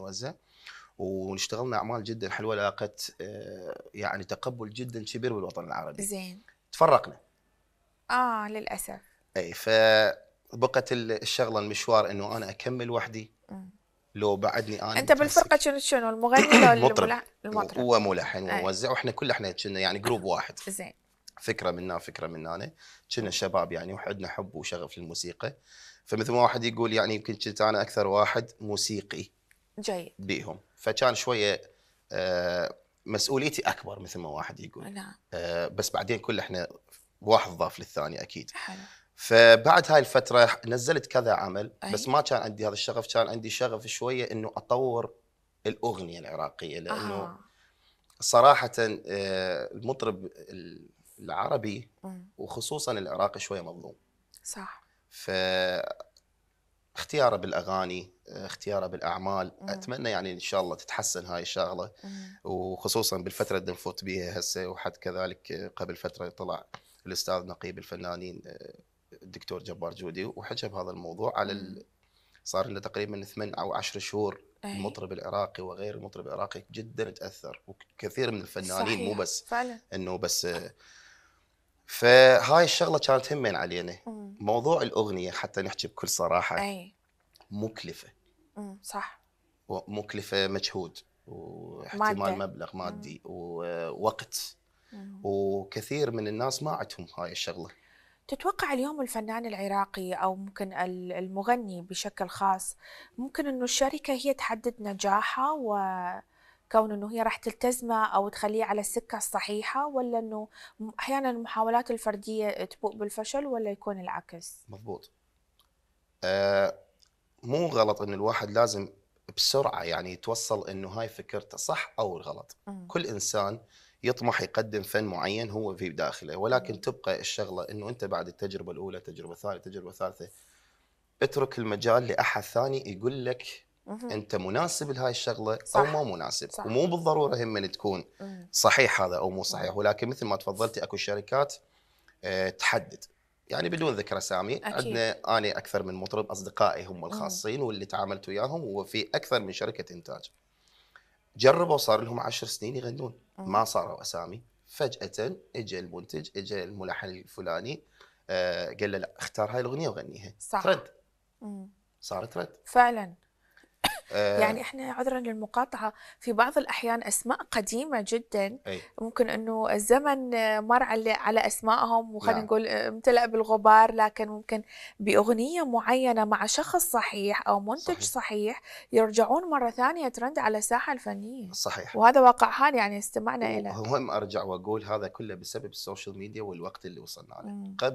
ونوزع واشتغلنا اعمال جدا حلوه لاقت آه، يعني تقبل جدا كبير بالوطن العربي. زين. تفرقنا. اه للاسف. اي فبقت الشغله المشوار انه انا اكمل وحدي لو بعدني انا انت بالفرقه شنو شنو المغني ولا المطرب المطرب هو ملحن وموزع واحنا كل احنا كنا يعني جروب واحد. زين. فكره منا فكره من انا كنا شباب يعني وعندنا حب وشغف للموسيقى فمثل ما واحد يقول يعني يمكن كنت انا اكثر واحد موسيقي جيد بيهم فكان شويه آه، مسؤوليتي اكبر مثل ما واحد يقول نعم آه، بس بعدين كل احنا واحد ضاف للثاني اكيد حلو فبعد هاي الفترة نزلت كذا عمل بس ما كان عندي هذا الشغف كان عندي شغف شوية انه اطور الأغنية العراقية لأنه صراحة آه، المطرب العربي وخصوصا العراقي شوية مظلوم صح ف اختياره بالاغاني آه، اختياره بالاعمال مم. اتمنى يعني ان شاء الله تتحسن هاي الشغله مم. وخصوصا بالفتره اللي نفوت بيها هسه وحد كذلك قبل فتره طلع الاستاذ نقيب الفنانين آه، الدكتور جبار جودي وحجب هذا الموضوع على ال... صار له تقريبا ثمان او عشر شهور أي. المطرب العراقي وغير المطرب العراقي جدا تاثر وكثير من الفنانين صحيح. مو بس فعلا انه بس آه، فهاي الشغله كانت همين علينا مم. موضوع الاغنيه حتى نحكي بكل صراحه اي مكلفه امم صح ومكلفه مجهود واحتمال مبلغ مادي مم. ووقت مم. وكثير من الناس ما عندهم هاي الشغله تتوقع اليوم الفنان العراقي او ممكن المغني بشكل خاص ممكن انه الشركه هي تحدد نجاحه و كون انه هي راح تلتزمه او تخليه على السكه الصحيحه ولا انه احيانا المحاولات الفرديه تبوء بالفشل ولا يكون العكس؟ مضبوط. أه مو غلط ان الواحد لازم بسرعه يعني يتوصل انه هاي فكرته صح او غلط، م. كل انسان يطمح يقدم فن معين هو في داخله ولكن تبقى الشغله انه انت بعد التجربه الاولى، التجربه الثانيه، التجربه الثالثه اترك المجال لاحد ثاني يقول لك انت مناسب لهاي الشغله صح. او ما مناسب صح. ومو بالضروره هم من تكون صحيح هذا او مو صحيح ولكن مثل ما تفضلتي اكو شركات آه، تحدد يعني بدون ذكر اسامي عندنا انا اكثر من مطرب اصدقائي هم الخاصين واللي تعاملت وياهم وفي اكثر من شركه انتاج جربوا صار لهم عشر سنين يغنون ما صاروا اسامي فجاه اجى المنتج اجى الملحن الفلاني آه، قال له لا اختار هاي الاغنيه وغنيها صح ترد صار ترد فعلا آه. يعني احنا عذرا للمقاطعه في بعض الاحيان اسماء قديمه جدا أي. ممكن انه الزمن مر على على اسمائهم وخلينا نعم. نقول امتلأ آه، بالغبار لكن ممكن باغنيه معينه مع شخص صحيح او منتج صحيح, صحيح يرجعون مره ثانيه ترند على الساحه الفنيه صحيح وهذا واقع حال يعني استمعنا اليه مهم ارجع واقول هذا كله بسبب السوشيال ميديا والوقت اللي وصلنا له قبل